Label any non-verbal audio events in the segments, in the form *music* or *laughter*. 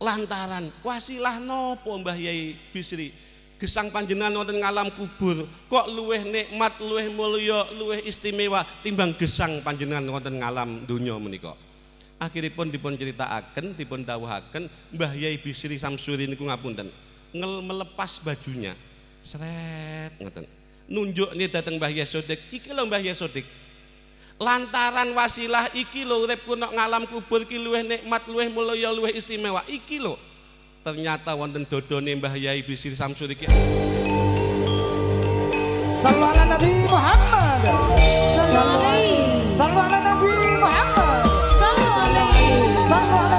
lantaran wasilah nopo Mbah Yai Bisri gesang panjenengan wonten ngalam kubur kok luweh nikmat luweh mulya luweh istimewa timbang gesang panjenengan wonten ngalam donya menika akhiripun dipun critakaken dipun dawuhaken Mbah Yai Bisri Samsuri niku ngapunten ngel melepas bajunya seret ngoten nunjuk nih datang Mbah Yai Sodik iki lho Mbah Yai Sodik lantaran wasilah iki lo urip nek ngalam kubur ki luweh nikmat luweh mulya luweh istimewa iki lo ternyata wonten dodone Mbah Yai Bisir Samsuri iki Salawat ala Nabi Muhammad Nabi Muhammad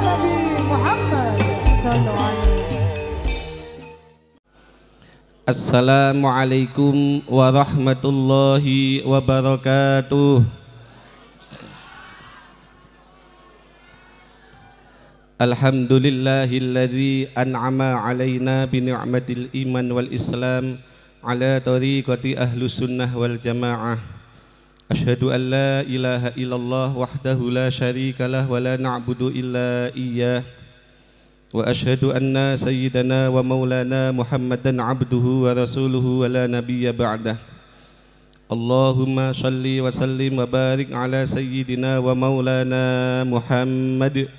Nabi Muhammad Assalamualaikum warahmatullahi wabarakatuh الحمد لله الذي أنعم علينا بنعمة الإيمان والإسلام على طريقة أهل السنة والجماعة أشهد أن لا إله إلا الله وحده لا شريك له ولا نعبد إلا إياه وأشهد أن سيدنا ومولانا محمدا عبده ورسوله ولا نبي بعده اللهم صل وسلم وبارك على سيدنا ومولانا محمد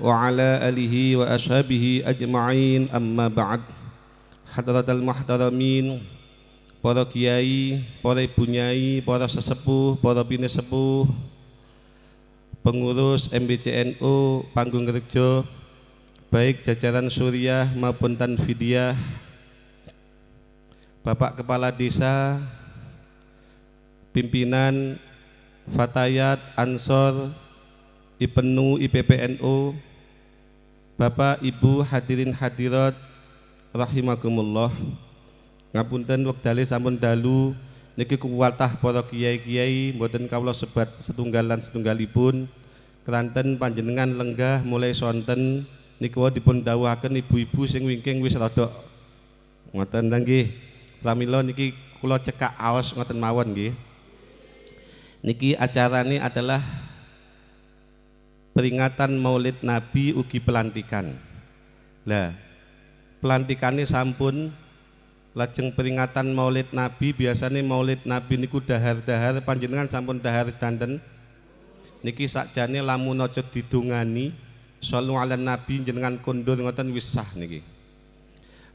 وعلى آله وأصحابه أجمعين أما بعد حضرة المحترمين para kiai, para ibu nyai, para sesepuh, para bini sepuh, pengurus MBCNU Panggung Rejo, baik jajaran Suriah maupun Tanfidiyah, Bapak Kepala Desa, pimpinan Fatayat, Ansor, Ipenu IPPNU Bapak Ibu hadirin hadirat rahimakumullah ngapunten dalis sampun dalu niki kuwatah para kiai-kiai mboten kawula sebat setunggalan setunggalipun keranten panjenengan lenggah mulai sonten niku dipun dawuhaken ibu-ibu sing wingking wis rada ngoten ta nggih niki kula cekak aos ngoten mawon nggih niki acarane adalah peringatan Maulid Nabi ugi pelantikan. Lah, pelantikannya sampun lajeng peringatan Maulid Nabi biasanya Maulid Nabi niku dahar-dahar panjenengan sampun dahar standen Niki sakjane lamu aja didungani selalu ala nabi jenengan kondur ngoten wisah niki.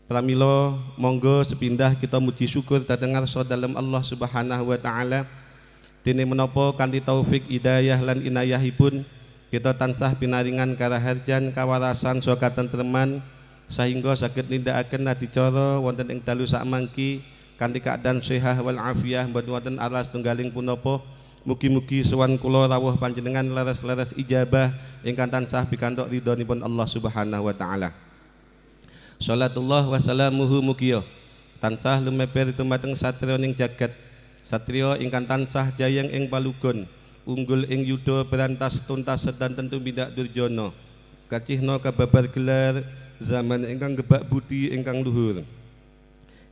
Pramilo monggo sepindah kita muji syukur terdengar so dalam Allah Subhanahu wa taala. Dini menopo kanti taufik hidayah lan inayahipun kita tansah pinaringan karaharjan kawarasan soka teman sehingga sakit ninda akan nadi coro wonten ing dalu sak mangki kanti keadaan sehat wal afiyah mboten wonten alas tunggaling punopo mugi-mugi suan kula rawuh panjenengan leres-leres ijabah ingkang tansah pikantuk ridhonipun Allah Subhanahu wa taala Salatullah wa salamuhu mugiyo tansah lumeper tumateng satrio ning jagat satrio ingkang tansah jayeng ing palugon unggul ing yudo berantas tuntas sedan tentu bidak Durjono kacihno kababar gelar zaman ingkang gebak budi ingkang luhur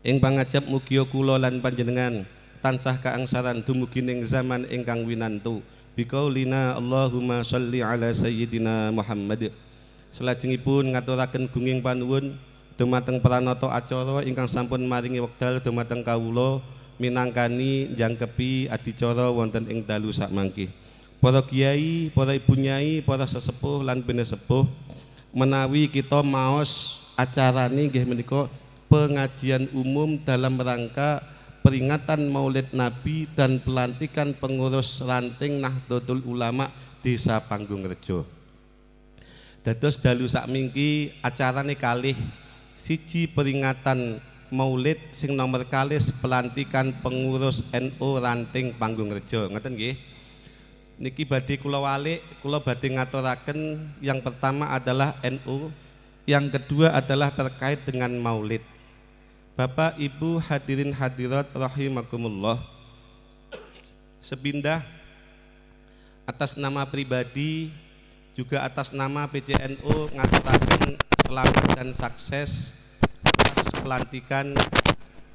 ing pangajap mugia kulo lan panjenengan tansah kaangsaran dumugi zaman ingkang winantu bikaulina Allahumma sholli ala sayyidina Muhammad selajengipun ngaturaken gunging panuwun dumateng pranata acara ingkang sampun maringi wekdal dumateng kawula minangkani jangkepi adicara wonten ing dalu sak mangke. Para kiai, para ibu nyai, para sesepuh lan sepuh menawi kita maos acarane nggih menika pengajian umum dalam rangka peringatan Maulid Nabi dan pelantikan pengurus ranting Nahdlatul Ulama Desa Panggungrejo. Rejo. Dados dalu sak mingki acarane kalih siji peringatan Maulid sing nomor kali pelantikan pengurus NU Ranting Panggung Rejo ngeten nggih niki badhe kula walik kula badhe ngaturaken yang pertama adalah NU yang kedua adalah terkait dengan Maulid Bapak Ibu hadirin hadirat rahimakumullah sepindah atas nama pribadi juga atas nama PCNU ngaturaken selamat dan sukses pelantikan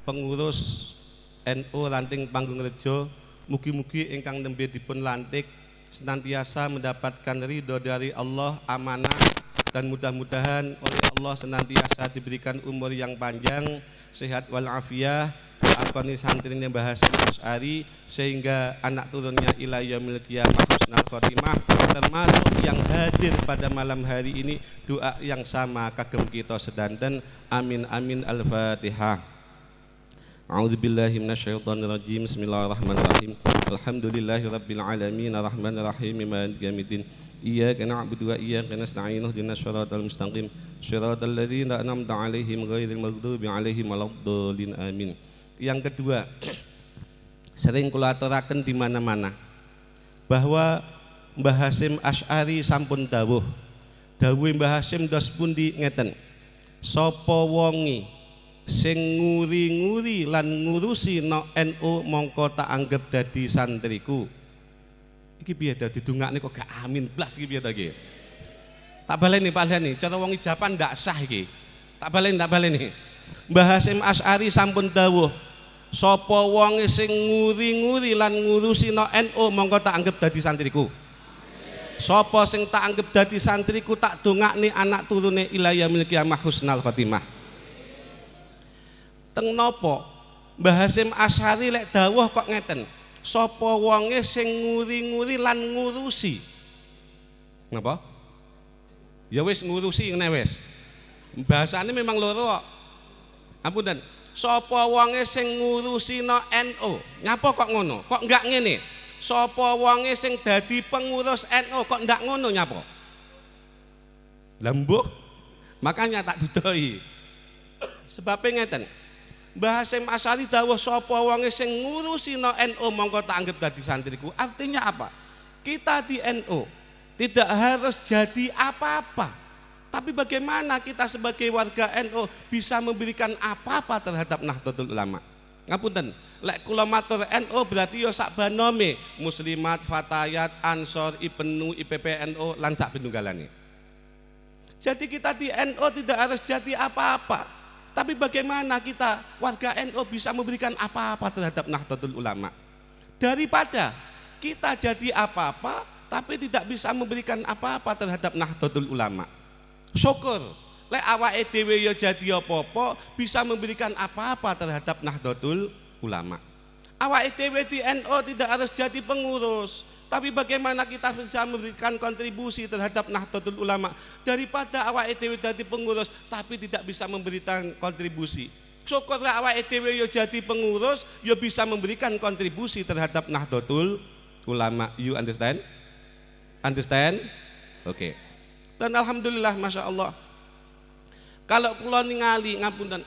pengurus NU Lanting Panggung Rejo mugi-mugi ingkang nembe dipun lantik senantiasa mendapatkan ridho dari Allah amanah dan mudah-mudahan oleh Allah senantiasa diberikan umur yang panjang sehat walafiah lakoni santrinya bahasa Ari sehingga anak turunnya ilayah kiamah Mahusnal khotimah termasuk yang hadir pada malam hari ini doa yang sama kagem kita sedanten amin amin al-fatihah A'udzu billahi minasyaitonir rajim. Bismillahirrahmanirrahim. Alhamdulillahi rabbil alamin arrahmanir rahim maliki yaumiddin. Iyyaka na'budu wa iyyaka nasta'in. Ihdinash shiratal mustaqim. Shiratal ladzina an'amta 'alaihim ghairil maghdubi 'alaihim waladdallin. Amin. Yang kedua, *clears throat* sering kulaturaken di mana-mana bahwa Mbah Hasim Ashari sampun dawuh. dawuh Mbah Hasim dos pundi ngeten. Sapa wonge sing nguri-nguri lan ngurusi no NU mongko tak anggap dadi santriku. Iki piye dadi dungakne kok gak amin blas iki piye ta iki? Tak baleni Pak nih. cara wongi ijapan ndak sah iki. Tak baleni, tak nih. Mbah Hasim Ashari sampun dawuh sapa wonge sing nguri-nguri lan ngurusina NU mongko tak anggap dadi santriku sapa sing tak anggap dadi santriku tak dongakne anak turune ilaya milki husnal khotimah teng napa Mbah Hasim Asyari lek dawuh kok ngeten sapa wonge sing nguri-nguri lan ngurusi napa ya wis ngurusi ngene wis bahasane memang loro kok ampun sapa wonge sing ngurusi no NO? ngapa kok ngono kok enggak ngene sapa wonge sing dadi pengurus NO? kok enggak ngono nyapa lembuk makanya tak dudoi sebabnya ngeten bahasa Masari dawa sapa wonge sing ngurusi no NO? mongko tak anggap dadi santriku artinya apa kita di no, tidak harus jadi apa-apa tapi bagaimana kita sebagai warga NU NO bisa memberikan apa-apa terhadap Nahdlatul Ulama? Ngapunten, lek kula matur NU berarti yo sak banome muslimat, fatayat, ansor, ibnu, IPPNU lan sak pinunggalane. Jadi kita di NU NO tidak harus jadi apa-apa. Tapi bagaimana kita warga NU NO bisa memberikan apa-apa terhadap Nahdlatul Ulama? Daripada kita jadi apa-apa tapi tidak bisa memberikan apa-apa terhadap Nahdlatul Ulama syukur lek awake dhewe ya jadi apa-apa bisa memberikan apa-apa terhadap Nahdlatul Ulama awake dhewe di NU tidak harus jadi pengurus tapi bagaimana kita bisa memberikan kontribusi terhadap Nahdlatul Ulama daripada awake dhewe jadi pengurus tapi tidak bisa memberikan kontribusi syukurlah awake dhewe ya jadi pengurus ya bisa memberikan kontribusi terhadap Nahdlatul Ulama you understand understand oke okay dan alhamdulillah masya Allah kalau pulau ningali dan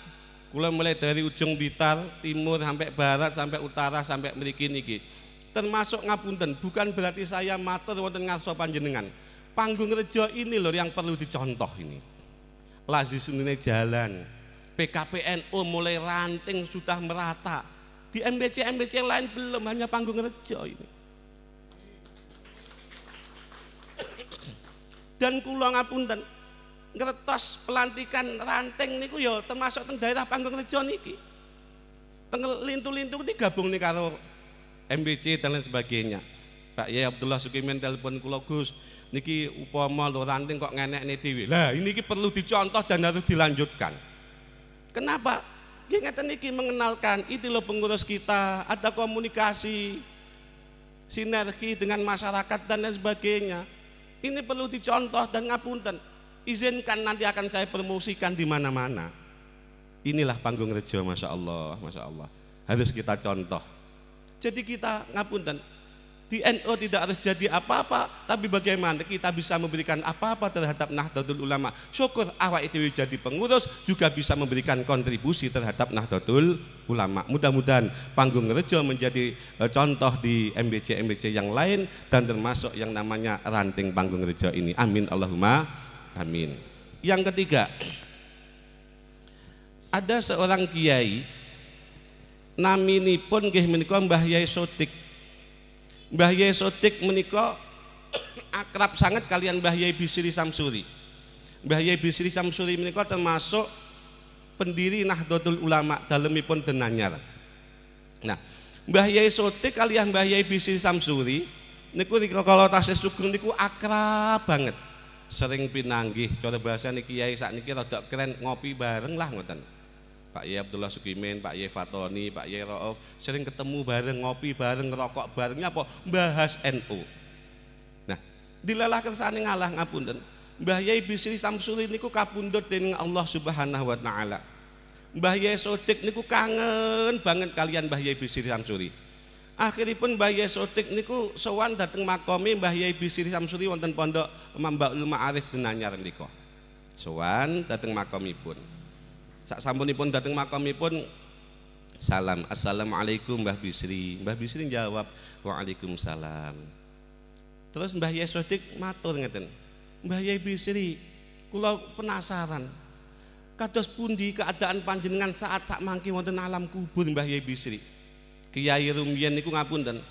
kula mulai dari ujung Bitar timur sampai barat sampai utara sampai merikin ini, termasuk ngapunten bukan berarti saya matur wonten ngarsa panjenengan panggung rejo ini loh yang perlu dicontoh ini lazis ini jalan PKPNU mulai ranting sudah merata di MBC MBC lain belum hanya panggung rejo ini dan kula ngapunten ngertos pelantikan ranting niku ya termasuk teng daerah Panggung Rejo niki teng lintu-lintu gabung nih karo MBC dan lain sebagainya Pak Yai Abdullah Sukimin telepon kula Gus niki upama lo ranting kok ngenek nih dewi lah ini ki perlu dicontoh dan harus dilanjutkan kenapa dia ngerti niki mengenalkan itu lo pengurus kita ada komunikasi sinergi dengan masyarakat dan lain sebagainya ini perlu dicontoh dan ngapunten. Izinkan nanti akan saya promosikan di mana-mana. Inilah panggung rejo, masya Allah, masya Allah. Harus kita contoh. Jadi kita ngapunten, di NU tidak harus jadi apa-apa, tapi bagaimana kita bisa memberikan apa-apa terhadap Nahdlatul Ulama. Syukur awak itu jadi pengurus juga bisa memberikan kontribusi terhadap Nahdlatul Ulama. Mudah-mudahan Panggung Rejo menjadi eh, contoh di MBC-MBC yang lain dan termasuk yang namanya ranting Panggung Rejo ini. Amin Allahumma amin. Yang ketiga, ada seorang kiai namini pun menika Mbah Yai Sotik Mbah Yai Sotik menika akrab sangat kalian Mbah Yai Bisri Samsuri. Mbah Yai Bisri Samsuri menika termasuk pendiri Nahdlatul Ulama dalemipun Denanyar. Nah, Mbah Yai Sotik kalian Mbah Yai Bisri Samsuri niku kalau tasih sugeng niku akrab banget. Sering pinanggih, coba bahasa niki Yai sak niki rada keren ngopi bareng lah ngoten. Pak Y Abdullah Sugimin, Pak Y Fatoni, Pak Y Rauf, sering ketemu bareng, ngopi bareng, ngerokok bareng, apa? Bahas NU. Nah, dilalah kersani ngalah ngapun dan Mbah Yai Bisri Samsuri niku kapundut dengan Allah Subhanahu wa taala. Mbah Yai Sodik niku kangen banget kalian Mbah Yai Bisri Samsuri. Akhiripun Mbah Yai Sodik niku sowan dateng makomim Mbah Yai Bisri Samsuri wonten pondok Mambaul Ma'arif Denanyar niku. Sowan dateng pun Sak sampunipun dateng makamipun salam assalamualaikum Mbah Bisri Mbah Bisri jawab waalaikumsalam terus Mbah Yai Sodik matur ngeten Mbah Yai Bisri kula penasaran kados pundi keadaan panjenengan saat sak mangki wonten alam kubur Mbah Yai Bisri Kiai Rumian niku dan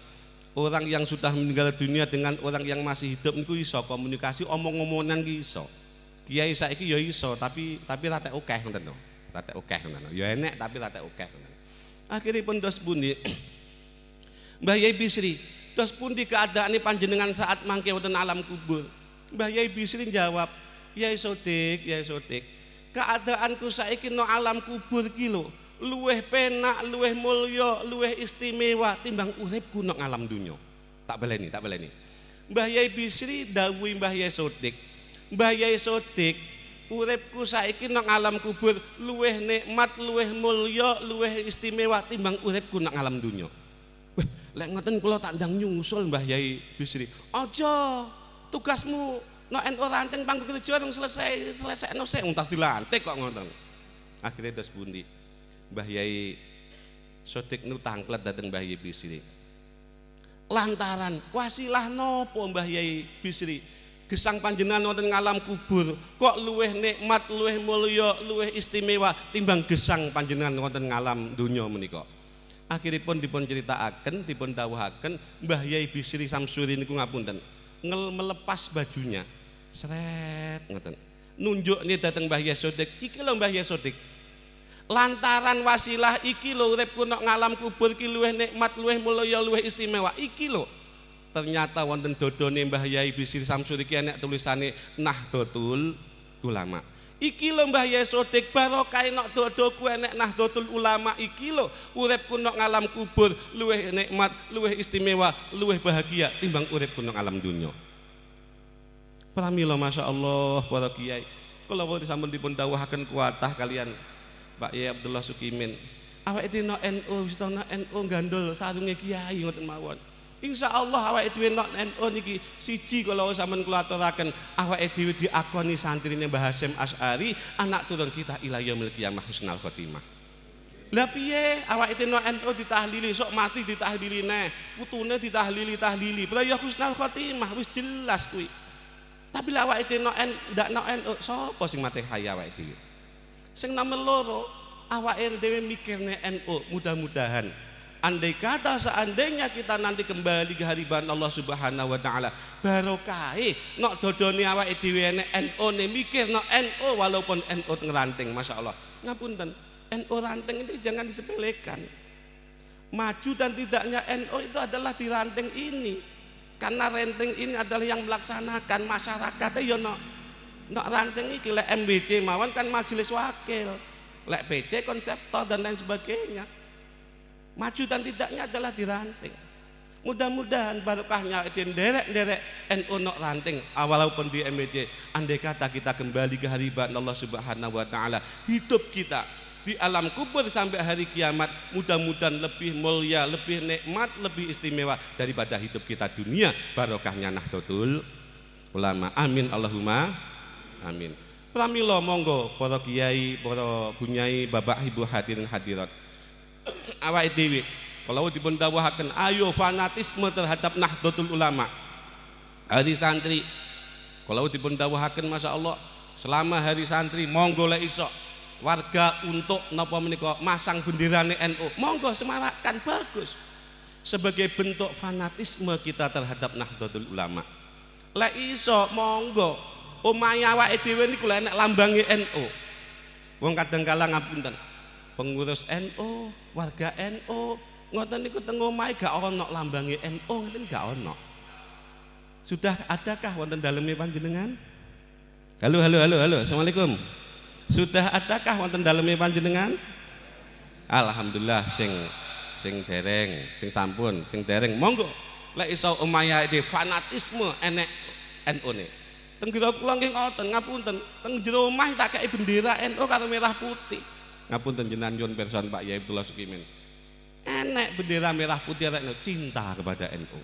orang yang sudah meninggal dunia dengan orang yang masih hidup niku iso komunikasi omong-omongan iso Kiai saiki ya iso tapi tapi rata oke okay, ngeten tate okeh ngono. Ya enek tapi tate okeh ngono. pun dos pundi? *clears throat* Mbah Yai Bisri, dos pundi keadaane panjenengan saat mangke wonten alam kubur? Mbah Yai Bisri jawab, Yai Sotik, Yai Sotik. keadaanku saiki no alam kubur ki lho, luweh penak, luweh mulya, luweh istimewa timbang uripku no alam dunyo. Tak baleni, tak baleni. Mbah Yai Bisri dawuhi Mbah Yai Sodik, Mbah Yai Sodik uripku saiki nang alam kubur luweh nikmat, luweh mulya, luweh istimewa timbang uripku nang alam dunya. Weh, lek ngoten kula tak ndang nyungsul Mbah Yai Bisri. Aja tugasmu no NU ranting pangku kerja yang selesai, selesai no sik untas dilantik kok ngoten. Akhirnya dos bundi Mbah Yai Sotik nu tangklet dateng Mbah Yai Bisri. Lantaran wasilah nopo Mbah Yai Bisri? Gesang panjenengan wonten ngalam kubur kok luwih nikmat, luwih mulya, luwih istimewa timbang gesang panjenengan wonten ngalam dunia menika. Akhiripun dipun critakaken, dipun dawuhaken Mbah Yai Bisri Samsuri niku ngapunten. Ngel melepas bajunya. seret ngoten. Nunjuk nih datang Mbah Yai Sodik. Iki lho Mbah Yai Lantaran wasilah iki lho uripku nok ngalam kubur iki luwih nikmat, luwih mulya, luwih istimewa. Iki lho ternyata wonten dodone Mbah Yai bisir Samsuri ki enek tulisane Nahdlatul Ulama. Iki lho Mbah Yai Sodik barokah nok dodoku enek Nahdlatul Ulama iki lho uripku nok ngalam kubur luweh nikmat, luweh istimewa, luweh bahagia timbang uripku nok alam dunia. Pramila masyaallah para kiai. Kula pun sampun dipun dawuhaken kuatah kalian Pak Yai Abdullah Sukimin. itu no NU, N.O NU gandul sarungnya kiai ngoten mawon. Insya Allah awak dhewe nok NU oh, niki siji kalau zaman kula awak itu diakoni santri Mbah bahasem asari anak turun kita ila yaumil yang husnul khotimah. Lah piye awake dhewe nok NU oh, ditahlili sok mati ditahlili neh, putune ditahlili tahlili. Belajar ya husnul khotimah wis jelas kui Tapi lah itu no n ndak nok NU oh, sok sing mati kaya awak itu. Sing nama loro awak dhewe mikirne NU mudah-mudahan Andai kata seandainya kita nanti kembali ke haribahan Allah Subhanahu wa taala, barokah nok dodone awa awak ene NU ne mikir nok no walaupun NO ngeranting Ngapun Ngapunten, no ranting ini jangan disepelekan. Maju dan tidaknya no itu adalah di ranting ini. Karena ranting ini adalah yang melaksanakan masyarakatnya ya no nok ranting ini lek MBC mawon kan majelis wakil, lek PC konseptor dan lain sebagainya. Maju dan tidaknya adalah di ranting. Mudah-mudahan barokahnya itu derek-derek NU nok ranting ah, walaupun di MBC. E andai kata kita kembali ke hariban Allah Subhanahu wa taala, hidup kita di alam kubur sampai hari kiamat mudah-mudahan lebih mulia, lebih nikmat, lebih istimewa daripada hidup kita dunia barokahnya Nahdlatul Ulama. Amin Allahumma amin. pramilo monggo para kiai, para bunyai, bapak ibu hadirin hadirat awak dewi kalau dipun dawuhaken ayo fanatisme terhadap nahdlatul ulama hari santri kalau dipun masya Allah selama hari santri monggo le isok warga untuk nopo menikah, masang bendera NU monggo semarakan bagus sebagai bentuk fanatisme kita terhadap Nahdlatul Ulama le isok monggo umayawa awake ini niku lek lambangi NU wong kadang kala ngapunten pengurus no warga NU, ngoten niku teng omahe gak ono lambange NU ngoten gak ono Sudah adakah wonten dalamnya panjenengan? Halo halo halo halo. Assalamualaikum. Sudah adakah wonten dalamnya panjenengan? Alhamdulillah sing sing dereng, sing sampun, sing dereng. Monggo lek isau umaya di fanatisme enek no ne. Teng kira kula nggih ngoten ngapunten, teng jero omah tak kei bendera no karo merah putih ngapun tenjenan yon persoan Pak Yai Abdullah Sukimin enek bendera merah putih rek cinta kepada NU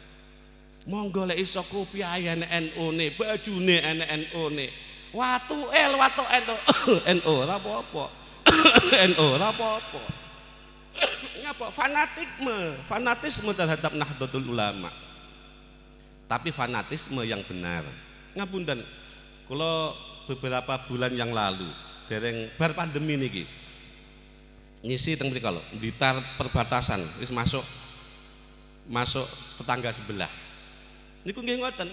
monggo lek iso kopi ae NU ne bajune enek NU ne watu el watu NU *coughs* NU ora apa-apa *coughs* NU ora apa-apa *coughs* ngapa fanatisme, fanatisme terhadap Nahdlatul Ulama tapi fanatisme yang benar ngapun dan kalau beberapa bulan yang lalu dereng bar pandemi niki ngisi teng kalau ditar perbatasan wis masuk masuk tetangga sebelah. Niku nggih ngoten.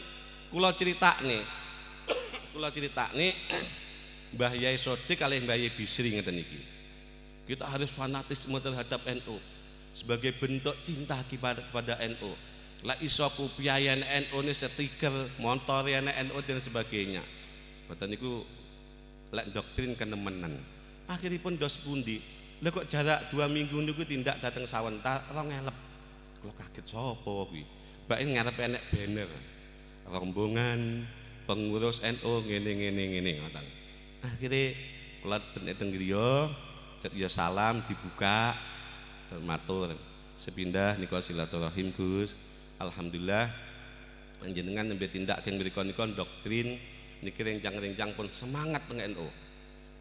Kula critakne. *coughs* Kula critakne *coughs* Mbah Yai Sodik kali Mbah Yai Bisri ngeten iki. Kita harus model terhadap NU sebagai bentuk cinta kepada, kepada NU. Lah iso kupiayan NU ini stiker, ya NU dan sebagainya. nih niku lek doktrin kenemenan. Akhiripun dos pundi? lha kok jarak dua minggu niku tindak datang sawan rong elep kula kaget sapa kuwi mbake ngarep enek banner rombongan pengurus NU ngene ngene ngene ngoten akhire kula benek teng griya ya salam dibuka matur sepindah niko silaturahim Gus alhamdulillah panjenengan nembe tindak keng mriku nikon doktrin niki renjang rencang pun semangat teng NU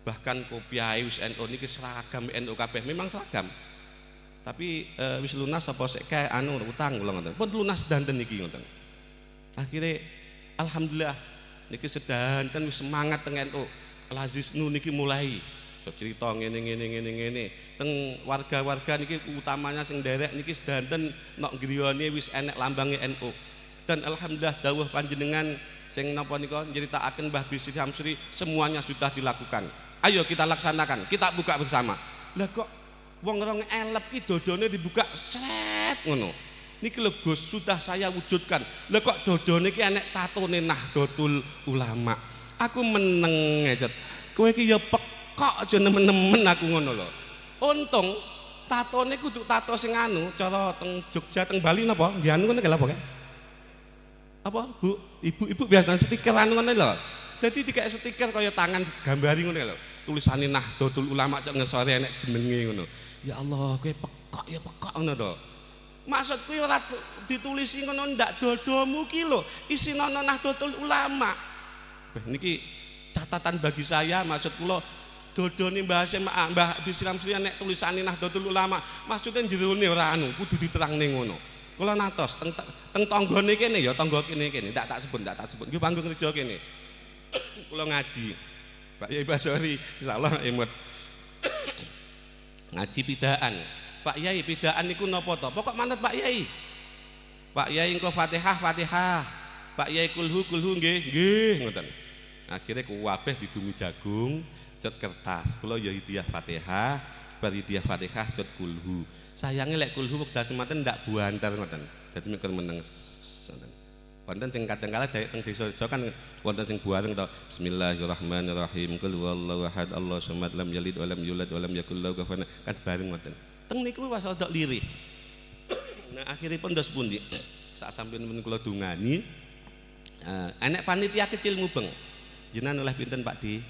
bahkan kopiai wis NU niki seragam NU kabeh memang seragam tapi e, wis lunas apa sik kae anu utang kula ngoten pun lunas danten niki ngoten akhirnya alhamdulillah niki sedanten wis semangat teng NU Lazis nu niki mulai cerita ngene ngene ngene ngene teng warga-warga niki utamanya sing derek niki sedanten nok griyane wis enek lambange NU dan alhamdulillah dawuh panjenengan sing napa nika nyritakaken Mbah Bisri Hamsuri semuanya sudah dilakukan Ayo kita laksanakan, kita buka bersama. Lah kok wong rong elep ki dodone dibuka set ngono. Niki lho Gus sudah saya wujudkan. Lah kok dodone ki enek tatone Nahdlatul Ulama. Aku meneng ngecet Kowe ki ya pekok aja nemen-nemen aku ngono lho. Untung tatone kudu tato sing anu cara teng Jogja teng Bali napa? Nggih anu ngene apa ya. Apa Bu? Ibu-ibu biasanya anu ngene lho. Jadi tiga stiker kaya tangan digambari ngono lho. tulisane Nahdlatul Ulama cok ngesore enek jenenge ngono. Ya Allah, kowe pekok ya pekok ngono to. Maksud kuwi ora ditulisi ngono ndak dodomu ki lho, isine ana Nahdlatul Ulama. Beh niki catatan bagi saya maksud kula dodone Mbah Hasyim Mbah Bisram Sri nek tulisane Nahdlatul Ulama, maksude jerone ora anu kudu diterangne ngono. Kula nantos, teng teng tanggane kene ya tangga kene kene, tak tak sebut tak tak sebut. Nggih panggung rejo kene. *coughs* Kula ngaji. Pak Yai Basori insya Allah imut ngaji pidaan. Pak Yai pidaan niku nopo to pokok manut Pak Yai Pak Yai ingko Fatihah Fatihah Pak Yai kulhu kulhu nggih nggih ngoten akhirnya ku wabeh tumi jagung cet kertas Kalau ya dia Fatihah berarti dia Fatihah cet kulhu sayangnya lek kulhu dasi semanten ndak buantar ngoten jadi mikir meneng ngoten wonten sing kadang kala dari teng desa-desa kan wonten sing buareng to bismillahirrahmanirrahim qul huwallahu ahad allah samad lam yalid wa lam yulad wa lam yakul lahu kufuwan kan bareng wonten teng niku wis rada lirih *coughs* nah akhiripun dos pundi *coughs* sak sampeyan men kula dungani eh, enek panitia kecil mubeng jenengan oleh pinten Pak Di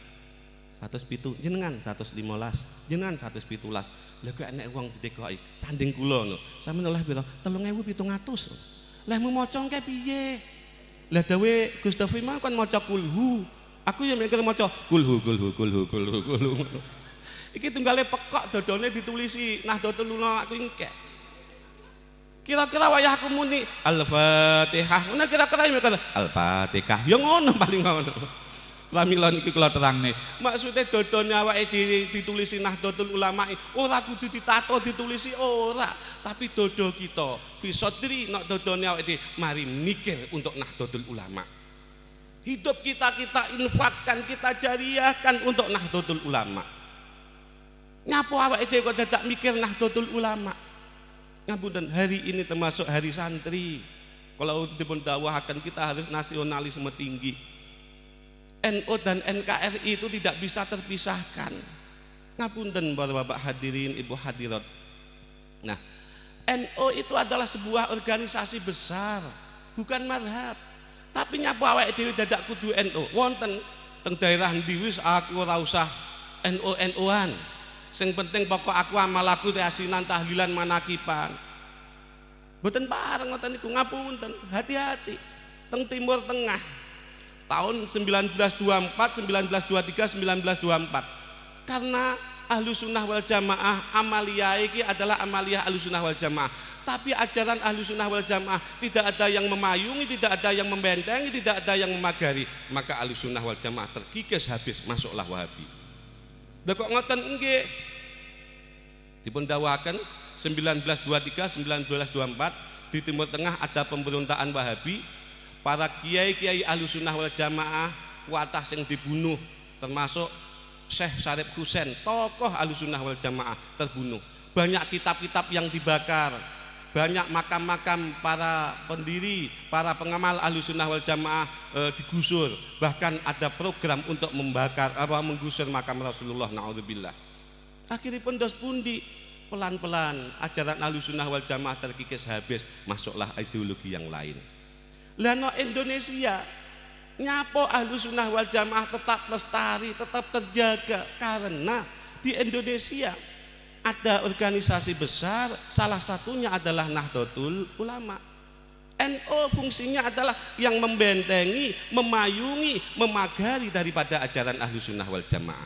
107 jenengan 115 jenengan 117 lha kok enek wong ditekoki sanding kula lho sampeyan oleh pira 3700 lehmu mocong ke piye leh dawe Gustav Ima kan mocok kulhu aku yang mikir mocok kulhu kulhu kulhu kulhu kulhu iki tunggalnya pekok dodone ditulisi nah dodone lulah aku ingke kira-kira wayah aku muni al-fatihah kira-kira yang mikir al-fatihah yang ngono paling ngono pamilon iki kula terangne. Maksude dodone awake ditulisi Nahdlatul Ulama ora kudu ditato ditulisi ora, tapi dodo kita sadri nek dodone awake mari mikir untuk Nahdlatul Ulama. Hidup kita kita infakkan, kita jariahkan untuk Nahdlatul Ulama. Nyapa awake dhewe kok dadak mikir Nahdlatul Ulama? ngapunten ya hari ini termasuk hari santri kalau dipun dakwahaken kita harus nasionalisme tinggi NO dan NKRI itu tidak bisa terpisahkan. Ngapunten Bapak-bapak hadirin, Ibu hadirat. Nah, NO itu adalah sebuah organisasi besar, bukan madhab. Tapi nyapa awake dhewe dadak kudu NO. Wonten teng daerah ndi wis aku ora usah NU-NU-an. Sing penting pokok aku amal aku reasinan tahlilan manakipan. Mboten pareng ngoten niku ngapunten, hati-hati. Teng timur tengah tahun 1924, 1923, 1924 karena ahlu sunnah wal jamaah amalia ini adalah amalia ahlu sunnah wal jamaah tapi ajaran ahlu sunnah wal jamaah tidak ada yang memayungi, tidak ada yang membentengi, tidak ada yang memagari maka ahlu sunnah wal jamaah terkikis habis masuklah wahabi Dekok ngoten enggak dipun dawakan 1923, 1924 di Timur Tengah ada pemberontakan wahabi para kiai-kiai ahli sunnah wal jamaah watah yang dibunuh termasuk Syekh Syarif Husain tokoh ahli sunnah wal jamaah terbunuh banyak kitab-kitab yang dibakar banyak makam-makam para pendiri para pengamal ahli sunnah wal jamaah e, digusur bahkan ada program untuk membakar apa menggusur makam Rasulullah na'udzubillah akhirnya pendos pundi pelan-pelan ajaran ahli sunnah wal jamaah terkikis habis masuklah ideologi yang lain Lano Indonesia nyapo ahlu sunnah wal jamaah tetap lestari, tetap terjaga karena di Indonesia ada organisasi besar, salah satunya adalah Nahdlatul Ulama. NO fungsinya adalah yang membentengi, memayungi, memagari daripada ajaran ahlu sunnah wal jamaah.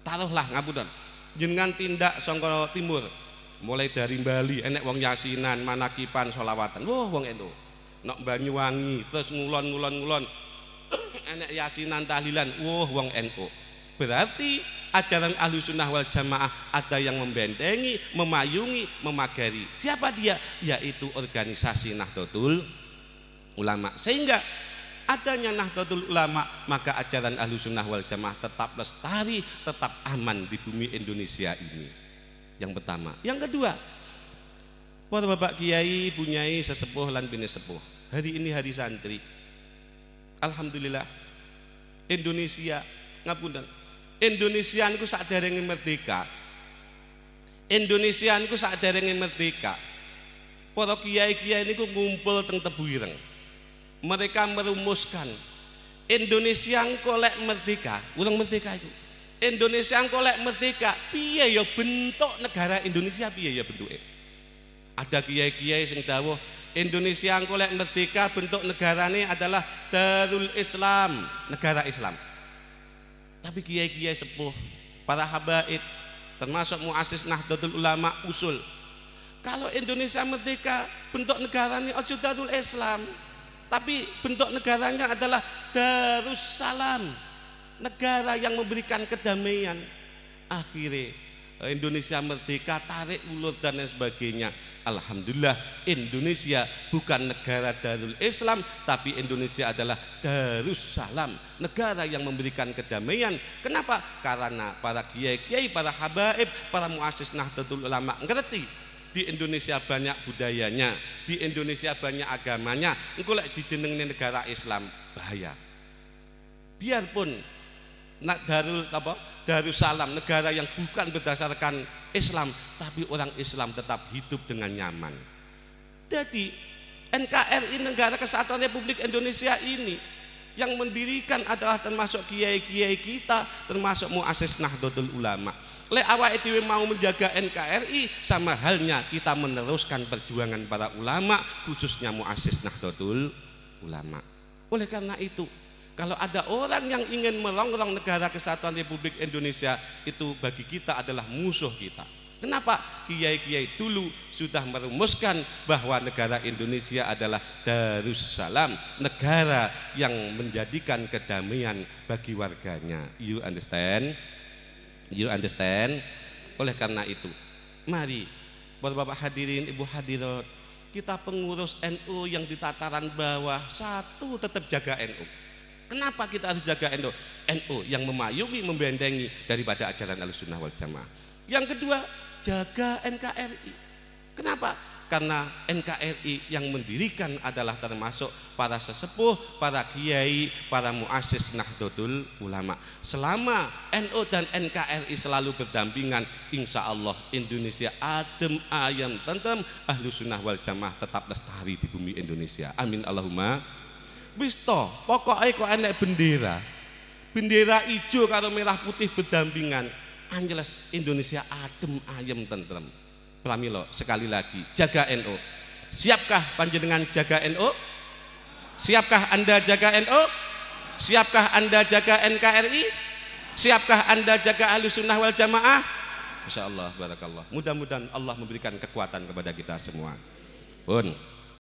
Taruhlah ngabudan jenengan tindak songko timur, mulai dari Bali, enek wong yasinan, manakipan, solawatan, wah wow, wong endo. NO nok Banyuwangi terus ngulon-ngulon-ngulon *coughs* enek yasinan tahlilan wah wong NU berarti ajaran ahli sunnah wal jamaah ada yang membentengi memayungi memagari siapa dia yaitu organisasi Nahdlatul Ulama sehingga adanya Nahdlatul Ulama maka ajaran ahli sunnah wal jamaah tetap lestari tetap aman di bumi Indonesia ini yang pertama yang kedua para bapak kiai punyai sesepuh lan bini sepuh hari ini hari santri Alhamdulillah Indonesia ngapunten niku saderenge merdeka Indonesia niku saderenge merdeka para kiai-kiai niku ngumpul teng tebu ireng mereka merumuskan Indonesia kolek merdeka ulang merdeka itu Indonesia kolek merdeka piye ya bentuk negara Indonesia piye ya bentuknya ada kiai-kiai sing dawuh Indonesia engko lek merdeka bentuk negarane adalah Darul Islam, negara Islam. Tapi kiai-kiai sepuh, para habaib termasuk muasis Nahdlatul Ulama usul kalau Indonesia merdeka bentuk negaranya ojo darul Islam tapi bentuk negaranya adalah Darussalam negara yang memberikan kedamaian akhirnya Indonesia merdeka tarik ulur dan lain sebagainya Alhamdulillah Indonesia bukan negara darul Islam tapi Indonesia adalah darussalam negara yang memberikan kedamaian kenapa? karena para kiai-kiai para habaib para muasis nahdlatul ulama ngerti di Indonesia banyak budayanya di Indonesia banyak agamanya engkau lek dijenengin negara Islam bahaya biarpun nak darul apa darussalam negara yang bukan berdasarkan Islam tapi orang Islam tetap hidup dengan nyaman jadi NKRI negara kesatuan Republik Indonesia ini yang mendirikan adalah termasuk kiai-kiai kita termasuk muasis Nahdlatul Ulama le awak itu mau menjaga NKRI sama halnya kita meneruskan perjuangan para ulama khususnya muasis Nahdlatul Ulama oleh karena itu kalau ada orang yang ingin melonggong negara kesatuan Republik Indonesia, itu bagi kita adalah musuh kita. Kenapa? Kiai-kiai dulu sudah merumuskan bahwa negara Indonesia adalah Darussalam, negara yang menjadikan kedamaian bagi warganya. You understand? You understand? Oleh karena itu, mari Bapak-bapak hadirin, Ibu hadirat, kita pengurus NU yang di tataran bawah satu tetap jaga NU Kenapa kita harus jaga NU? NU yang memayungi, membendengi daripada ajaran al-sunnah wal Jamaah. Yang kedua, jaga NKRI. Kenapa? Karena NKRI yang mendirikan adalah termasuk para sesepuh, para kiai, para muasis Nahdlatul Ulama. Selama NU dan NKRI selalu berdampingan, insya Allah Indonesia adem ayam tentem ahlu sunnah wal jamaah tetap lestari di bumi Indonesia. Amin Allahumma wis to pokoke kok enek bendera bendera ijo karo merah putih berdampingan Angeles Indonesia adem ayem tentrem pramilo sekali lagi jaga NO siapkah panjenengan jaga NO siapkah anda jaga NO siapkah anda jaga NKRI siapkah anda jaga ahli sunnah wal jamaah Insya barakallah mudah-mudahan Allah memberikan kekuatan kepada kita semua pun